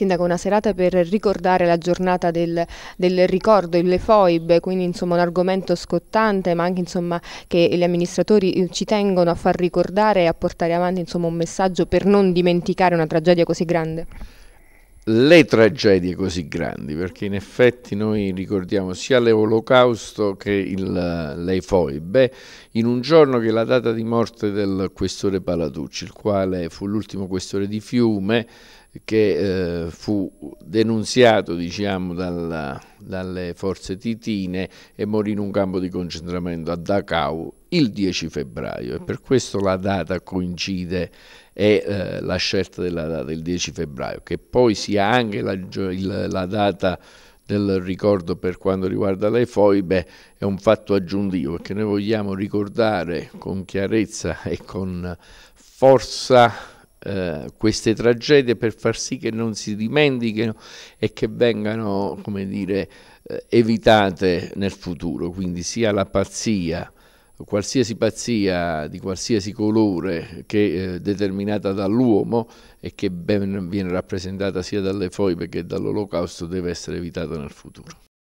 Sindaco, una serata per ricordare la giornata del, del ricordo, il FOIB, quindi insomma un argomento scottante ma anche insomma che gli amministratori eh, ci tengono a far ricordare e a portare avanti insomma un messaggio per non dimenticare una tragedia così grande le tragedie così grandi, perché in effetti noi ricordiamo sia l'Olocausto che le foibe, in un giorno che è la data di morte del questore Palatucci, il quale fu l'ultimo questore di Fiume, che eh, fu denunziato diciamo, dalla, dalle forze titine e morì in un campo di concentramento a Dachau il 10 febbraio e per questo la data coincide è eh, la scelta della data del 10 febbraio, che poi sia anche la, il, la data del ricordo per quanto riguarda le foibe è un fatto aggiuntivo perché noi vogliamo ricordare con chiarezza e con forza eh, queste tragedie per far sì che non si dimentichino e che vengano come dire, eh, evitate nel futuro, quindi sia la pazzia qualsiasi pazzia di qualsiasi colore che è eh, determinata dall'uomo e che ben viene rappresentata sia dalle foibe che dall'olocausto deve essere evitata nel futuro.